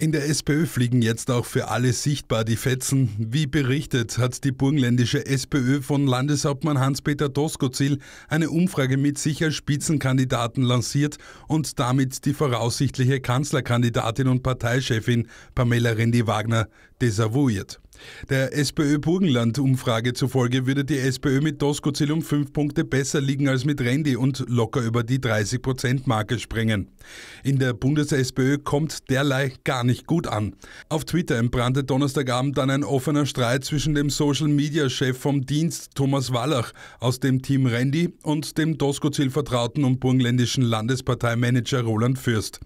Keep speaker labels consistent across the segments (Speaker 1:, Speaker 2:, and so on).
Speaker 1: In der SPÖ fliegen jetzt auch für alle sichtbar die Fetzen. Wie berichtet, hat die burgenländische SPÖ von Landeshauptmann Hans-Peter Doskozil eine Umfrage mit sicher Spitzenkandidaten lanciert und damit die voraussichtliche Kanzlerkandidatin und Parteichefin Pamela Rendi-Wagner desavouiert. Der SPÖ-Burgenland-Umfrage zufolge würde die SPÖ mit Doskozil um fünf Punkte besser liegen als mit Randy und locker über die 30-Prozent-Marke springen. In der Bundes-SPÖ kommt derlei gar nicht gut an. Auf Twitter entbrannte Donnerstagabend dann ein offener Streit zwischen dem Social-Media-Chef vom Dienst Thomas Wallach aus dem Team Randy und dem Doskozil-Vertrauten und burgenländischen Landesparteimanager Roland Fürst.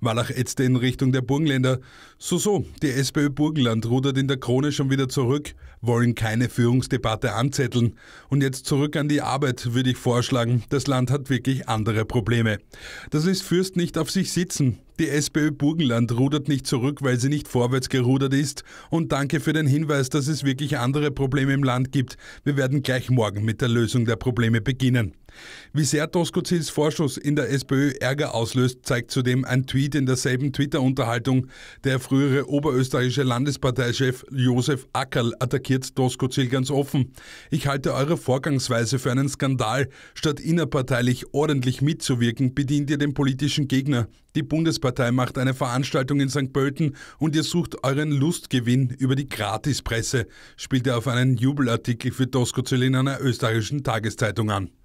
Speaker 1: Wallach ätzte in Richtung der Burgenländer. So, so, die SPÖ Burgenland rudert in der chronischen schon wieder zurück, wollen keine Führungsdebatte anzetteln. Und jetzt zurück an die Arbeit, würde ich vorschlagen. Das Land hat wirklich andere Probleme. Das ist Fürst nicht auf sich sitzen. Die SPÖ Burgenland rudert nicht zurück, weil sie nicht vorwärts gerudert ist. Und danke für den Hinweis, dass es wirklich andere Probleme im Land gibt. Wir werden gleich morgen mit der Lösung der Probleme beginnen. Wie sehr Doskozils Vorschuss in der SPÖ Ärger auslöst, zeigt zudem ein Tweet in derselben Twitter-Unterhaltung. Der frühere oberösterreichische Landesparteichef Josef Ackerl attackiert Doskozil ganz offen. Ich halte eure Vorgangsweise für einen Skandal. Statt innerparteilich ordentlich mitzuwirken, bedient ihr den politischen Gegner. Die Bundespartei Volkspartei macht eine Veranstaltung in St. Pölten und ihr sucht euren Lustgewinn über die Gratispresse, spielt er auf einen Jubelartikel für Tosco in einer österreichischen Tageszeitung an.